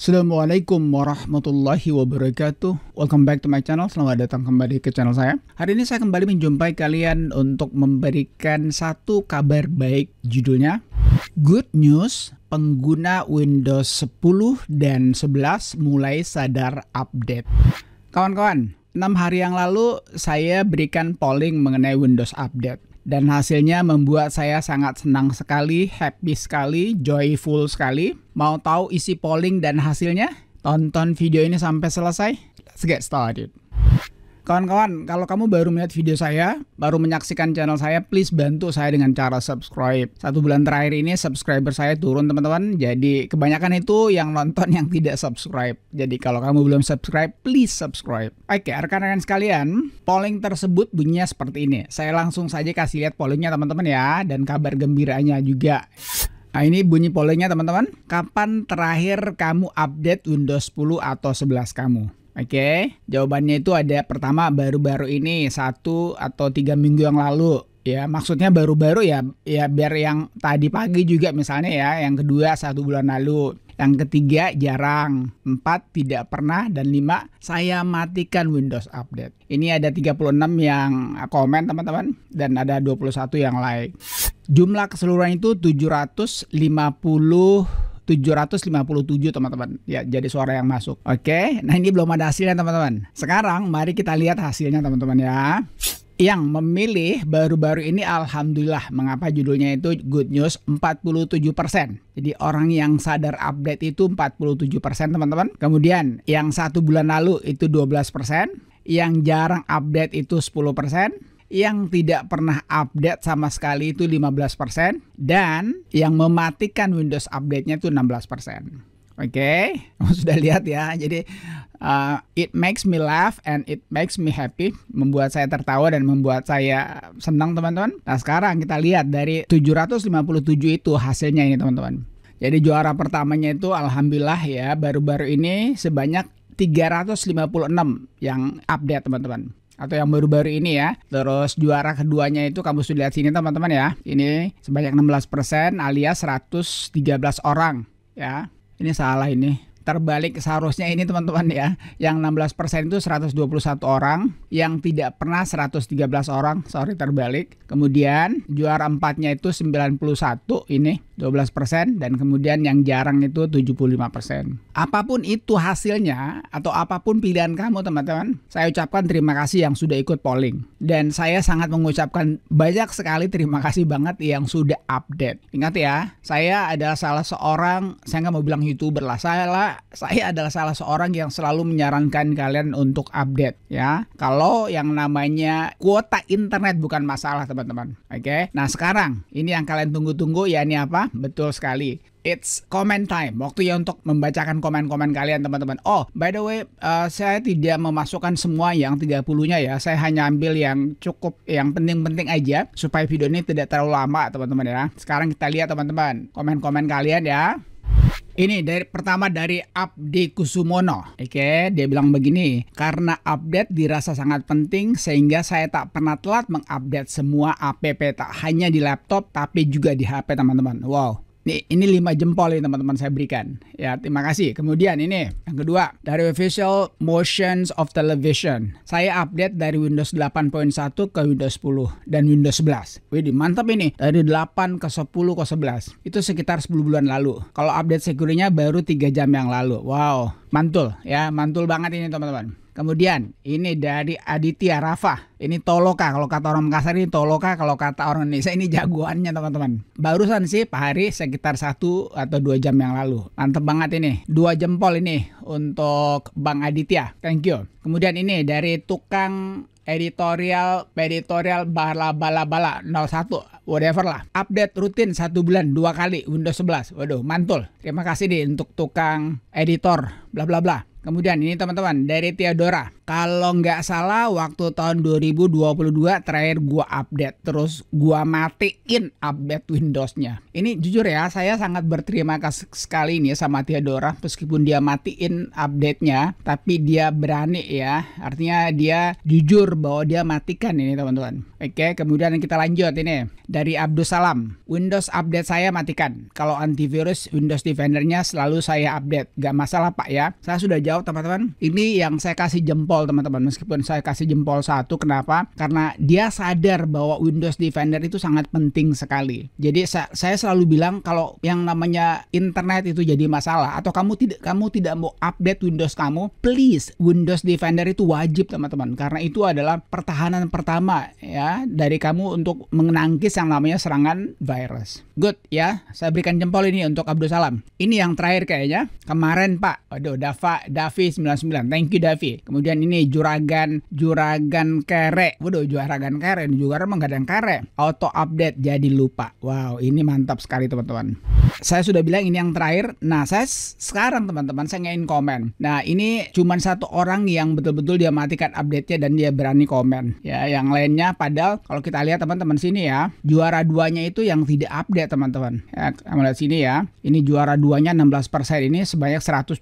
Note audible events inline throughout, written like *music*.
Assalamualaikum warahmatullahi wabarakatuh Welcome back to my channel, selamat datang kembali ke channel saya Hari ini saya kembali menjumpai kalian untuk memberikan satu kabar baik Judulnya Good News Pengguna Windows 10 dan 11 mulai sadar update Kawan-kawan, 6 hari yang lalu saya berikan polling mengenai Windows Update dan hasilnya membuat saya sangat senang sekali, happy sekali, joyful sekali. Mau tahu isi polling dan hasilnya? Tonton video ini sampai selesai. Let's get started. Kawan-kawan, kalau kamu baru melihat video saya, baru menyaksikan channel saya, please bantu saya dengan cara subscribe. Satu bulan terakhir ini subscriber saya turun teman-teman, jadi kebanyakan itu yang nonton yang tidak subscribe. Jadi kalau kamu belum subscribe, please subscribe. Oke, rekan-rekan sekalian, polling tersebut bunyinya seperti ini. Saya langsung saja kasih lihat pollingnya teman-teman ya, dan kabar gembiranya juga. Nah ini bunyi pollingnya teman-teman. Kapan terakhir kamu update Windows 10 atau 11 kamu? Oke, jawabannya itu ada pertama baru-baru ini satu atau tiga minggu yang lalu ya maksudnya baru-baru ya ya biar yang tadi pagi juga misalnya ya yang kedua satu bulan lalu yang ketiga jarang empat tidak pernah dan lima saya matikan Windows update ini ada 36 yang komen teman-teman dan ada 21 yang like jumlah keseluruhan itu 750 757 teman-teman. Ya, jadi suara yang masuk. Oke, nah ini belum ada hasilnya teman-teman. Sekarang mari kita lihat hasilnya teman-teman ya yang memilih baru-baru ini alhamdulillah mengapa judulnya itu good news 47%. Jadi orang yang sadar update itu 47% teman-teman. Kemudian yang satu bulan lalu itu 12%, yang jarang update itu 10%, yang tidak pernah update sama sekali itu 15% dan yang mematikan Windows update-nya itu 16%. Oke, okay? Oke sudah lihat ya. Jadi uh, it makes me laugh and it makes me happy, membuat saya tertawa dan membuat saya senang teman-teman. Nah sekarang kita lihat dari 757 itu hasilnya ini teman-teman. Jadi juara pertamanya itu alhamdulillah ya baru-baru ini sebanyak 356 yang update teman-teman atau yang baru-baru ini ya. Terus juara keduanya itu kamu sudah lihat sini teman-teman ya. Ini sebanyak 16% alias 113 orang ya. Ini salah ini terbalik seharusnya ini teman-teman ya yang 16% itu 121 orang yang tidak pernah 113 orang sorry terbalik kemudian juara empatnya itu 91 ini 12 dan kemudian yang jarang itu 75 Apapun itu hasilnya atau apapun pilihan kamu teman-teman, saya ucapkan terima kasih yang sudah ikut polling dan saya sangat mengucapkan banyak sekali terima kasih banget yang sudah update. Ingat ya, saya adalah salah seorang saya nggak mau bilang youtuber lah, saya lah, saya adalah salah seorang yang selalu menyarankan kalian untuk update ya. Kalau yang namanya kuota internet bukan masalah teman-teman, oke? Nah sekarang ini yang kalian tunggu-tunggu ya ini apa? betul sekali. It's comment time. waktu ya untuk membacakan komen-komen kalian teman-teman. Oh, by the way, uh, saya tidak memasukkan semua yang 30-nya ya. Saya hanya ambil yang cukup yang penting-penting aja supaya video ini tidak terlalu lama teman-teman ya. Sekarang kita lihat teman-teman komen-komen kalian ya. Ini dari pertama dari Abdi Kusumono. Oke, okay, dia bilang begini, karena update dirasa sangat penting sehingga saya tak pernah telat mengupdate semua app tak hanya di laptop tapi juga di HP teman-teman. Wow, Nih, ini 5 jempol nih teman-teman saya berikan. Ya, terima kasih. Kemudian ini yang kedua dari official motions of television. Saya update dari Windows 8.1 ke Windows 10 dan Windows 11. Wih, mantap ini. Dari 8 ke 10 ke 11. Itu sekitar 10 bulan lalu. Kalau update security-nya baru 3 jam yang lalu. Wow, mantul ya, mantul banget ini teman-teman. Kemudian ini dari Aditya Rafa. Ini Toloka kalau kata orang Makassar ini Toloka kalau kata orang Indonesia ini jagoannya teman-teman. Barusan sih Pak Hari sekitar satu atau dua jam yang lalu. Mantep banget ini. Dua jempol ini untuk Bang Aditya. Thank you. Kemudian ini dari tukang editorial editorial bala bala bala 01 whatever lah update rutin satu bulan dua kali Windows 11 waduh mantul terima kasih nih untuk tukang editor bla bla bla Kemudian ini teman-teman dari Theodora. Kalau nggak salah waktu tahun 2022 terakhir gua update terus gua matiin update Windows-nya. Ini jujur ya saya sangat berterima kasih sekali nih sama Theodora meskipun dia matiin update-nya tapi dia berani ya. Artinya dia jujur bahwa dia matikan ini teman-teman. Oke, kemudian kita lanjut ini dari Abdul Salam. Windows update saya matikan. Kalau antivirus Windows Defender-nya selalu saya update. nggak masalah Pak ya. Saya sudah jauh teman-teman ini yang saya kasih jempol teman-teman meskipun saya kasih jempol satu kenapa karena dia sadar bahwa Windows Defender itu sangat penting sekali jadi saya selalu bilang kalau yang namanya internet itu jadi masalah atau kamu tidak kamu tidak mau update Windows kamu please Windows Defender itu wajib teman-teman karena itu adalah pertahanan pertama ya dari kamu untuk menangkis yang namanya serangan virus good ya saya berikan jempol ini untuk Abdul Salam ini yang terakhir kayaknya kemarin Pak aduh Dava, Davi 99. Thank you Davi. Kemudian ini juragan juragan kere. Waduh juragan kere, juragan menggadang kere. Auto update jadi lupa. Wow, ini mantap sekali teman-teman saya sudah bilang ini yang terakhir. Nah, saya sekarang teman-teman saya ngain komen. Nah, ini cuma satu orang yang betul-betul dia matikan update-nya dan dia berani komen. Ya, yang lainnya padahal kalau kita lihat teman-teman sini ya, juara duanya itu yang tidak update teman-teman. Ya, kamu lihat sini ya. Ini juara duanya 16% ini sebanyak 121.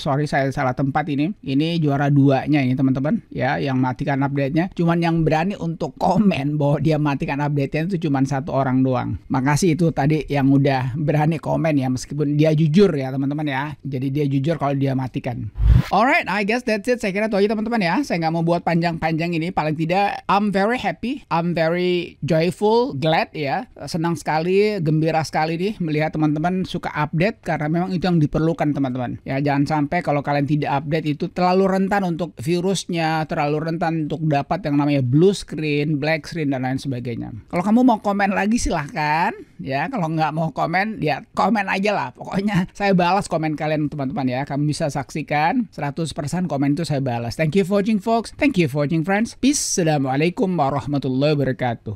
Sorry saya salah tempat ini. Ini juara duanya ini teman-teman ya yang matikan update-nya. Cuman yang berani untuk komen bahwa dia matikan update-nya itu cuma satu orang doang. Makasih itu tadi yang udah berani komen ya meskipun dia jujur ya teman-teman ya. Jadi dia jujur kalau dia matikan. Alright, I guess that's it. Saya kira itu aja teman-teman ya. Saya nggak mau buat panjang-panjang ini. Paling tidak, I'm very happy, I'm very joyful, glad ya. Senang sekali, gembira sekali nih melihat teman-teman suka update karena memang itu yang diperlukan teman-teman. Ya jangan sampai kalau kalian tidak update itu terlalu rentan untuk virusnya, terlalu rentan untuk dapat yang namanya blue screen, black screen dan lain sebagainya. Kalau kamu mau komen lagi silahkan ya kalau nggak mau komen ya komen aja lah pokoknya *laughs* saya balas komen kalian teman-teman ya kamu bisa saksikan 100% komen itu saya balas thank you for watching folks thank you for watching friends peace assalamualaikum warahmatullahi wabarakatuh